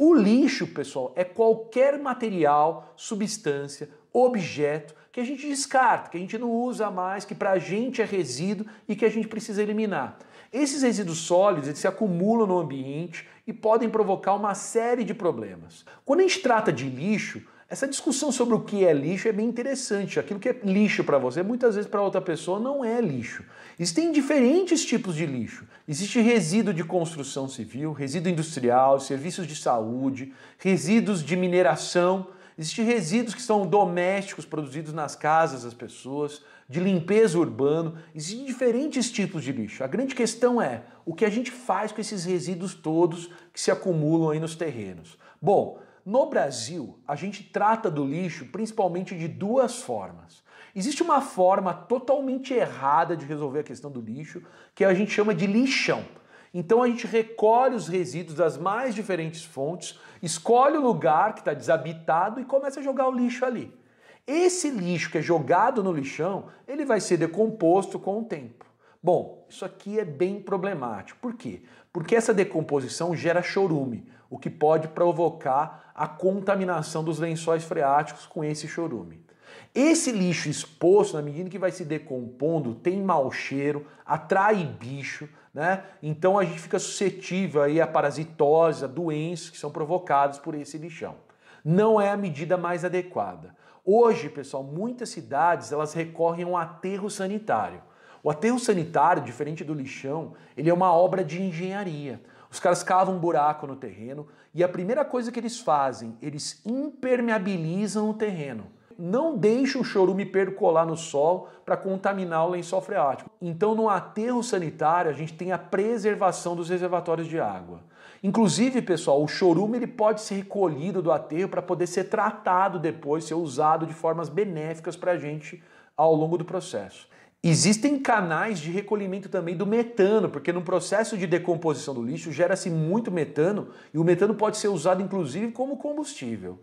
O lixo, pessoal, é qualquer material, substância, objeto que a gente descarta, que a gente não usa mais, que para a gente é resíduo e que a gente precisa eliminar. Esses resíduos sólidos eles se acumulam no ambiente e podem provocar uma série de problemas. Quando a gente trata de lixo, essa discussão sobre o que é lixo é bem interessante. Aquilo que é lixo para você, muitas vezes para outra pessoa não é lixo. Existem diferentes tipos de lixo. Existe resíduo de construção civil, resíduo industrial, serviços de saúde, resíduos de mineração, Existem resíduos que são domésticos, produzidos nas casas das pessoas, de limpeza urbana. Existem diferentes tipos de lixo. A grande questão é o que a gente faz com esses resíduos todos que se acumulam aí nos terrenos. Bom, no Brasil, a gente trata do lixo principalmente de duas formas. Existe uma forma totalmente errada de resolver a questão do lixo, que a gente chama de lixão. Então a gente recolhe os resíduos das mais diferentes fontes, escolhe o lugar que está desabitado e começa a jogar o lixo ali. Esse lixo que é jogado no lixão, ele vai ser decomposto com o tempo. Bom, isso aqui é bem problemático. Por quê? Porque essa decomposição gera chorume o que pode provocar a contaminação dos lençóis freáticos com esse chorume. Esse lixo exposto, na medida que vai se decompondo, tem mau cheiro, atrai bicho, né? Então a gente fica suscetível aí a parasitose, a doenças que são provocadas por esse lixão. Não é a medida mais adequada. Hoje, pessoal, muitas cidades elas recorrem a um aterro sanitário. O aterro sanitário, diferente do lixão, ele é uma obra de engenharia. Os caras cavam um buraco no terreno e a primeira coisa que eles fazem, eles impermeabilizam o terreno. Não deixa o chorume percolar no sol para contaminar o lençol freático. Então, no aterro sanitário, a gente tem a preservação dos reservatórios de água. Inclusive, pessoal, o chorume ele pode ser recolhido do aterro para poder ser tratado depois, ser usado de formas benéficas para a gente ao longo do processo. Existem canais de recolhimento também do metano, porque no processo de decomposição do lixo gera-se muito metano e o metano pode ser usado inclusive como combustível.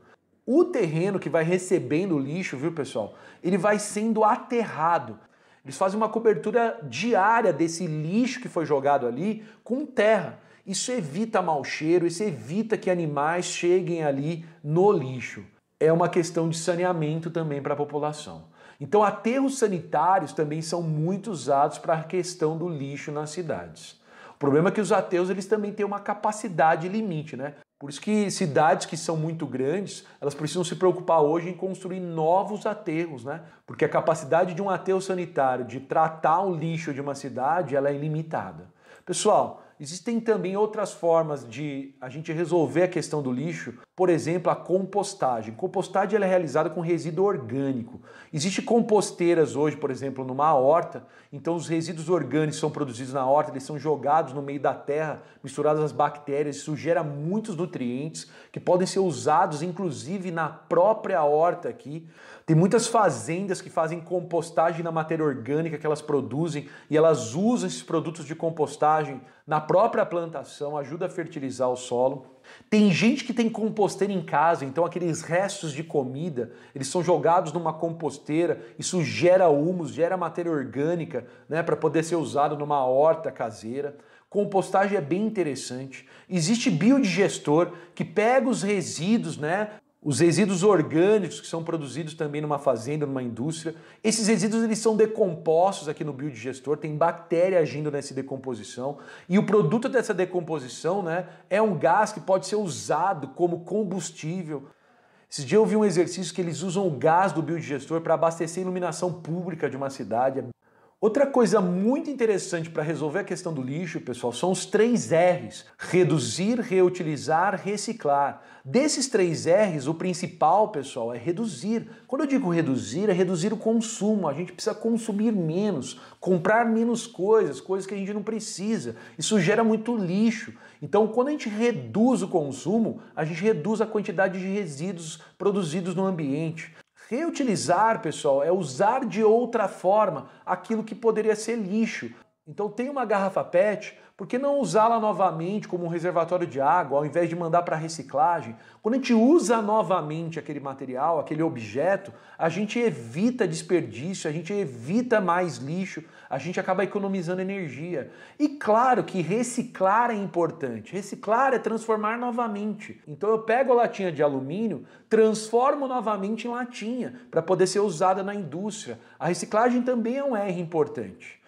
O terreno que vai recebendo o lixo, viu pessoal, ele vai sendo aterrado. Eles fazem uma cobertura diária desse lixo que foi jogado ali com terra. Isso evita mau cheiro, isso evita que animais cheguem ali no lixo é uma questão de saneamento também para a população. Então, aterros sanitários também são muito usados para a questão do lixo nas cidades. O problema é que os aterros eles também têm uma capacidade limite, né? Por isso que cidades que são muito grandes, elas precisam se preocupar hoje em construir novos aterros, né? Porque a capacidade de um aterro sanitário de tratar o lixo de uma cidade, ela é ilimitada. Pessoal, Existem também outras formas de a gente resolver a questão do lixo, por exemplo, a compostagem. Compostagem é realizada com resíduo orgânico. Existem composteiras hoje, por exemplo, numa horta, então os resíduos orgânicos são produzidos na horta, eles são jogados no meio da terra, misturados às bactérias, isso gera muitos nutrientes que podem ser usados inclusive na própria horta aqui. Tem muitas fazendas que fazem compostagem na matéria orgânica que elas produzem e elas usam esses produtos de compostagem na própria plantação, ajuda a fertilizar o solo. Tem gente que tem composteira em casa, então aqueles restos de comida, eles são jogados numa composteira, isso gera humus, gera matéria orgânica, né, para poder ser usado numa horta caseira. Compostagem é bem interessante. Existe biodigestor que pega os resíduos, né, os resíduos orgânicos que são produzidos também numa fazenda, numa indústria, esses resíduos eles são decompostos aqui no biodigestor, tem bactéria agindo nessa decomposição e o produto dessa decomposição, né, é um gás que pode ser usado como combustível. Esse dia eu vi um exercício que eles usam o gás do biodigestor para abastecer a iluminação pública de uma cidade. Outra coisa muito interessante para resolver a questão do lixo, pessoal, são os três R's: reduzir, reutilizar, reciclar. Desses três R's, o principal, pessoal, é reduzir. Quando eu digo reduzir, é reduzir o consumo. A gente precisa consumir menos, comprar menos coisas, coisas que a gente não precisa. Isso gera muito lixo. Então, quando a gente reduz o consumo, a gente reduz a quantidade de resíduos produzidos no ambiente. Reutilizar, pessoal, é usar de outra forma aquilo que poderia ser lixo, então tem uma garrafa PET, por que não usá-la novamente como um reservatório de água, ao invés de mandar para reciclagem? Quando a gente usa novamente aquele material, aquele objeto, a gente evita desperdício, a gente evita mais lixo, a gente acaba economizando energia. E claro que reciclar é importante. Reciclar é transformar novamente. Então eu pego a latinha de alumínio, transformo novamente em latinha para poder ser usada na indústria. A reciclagem também é um R importante.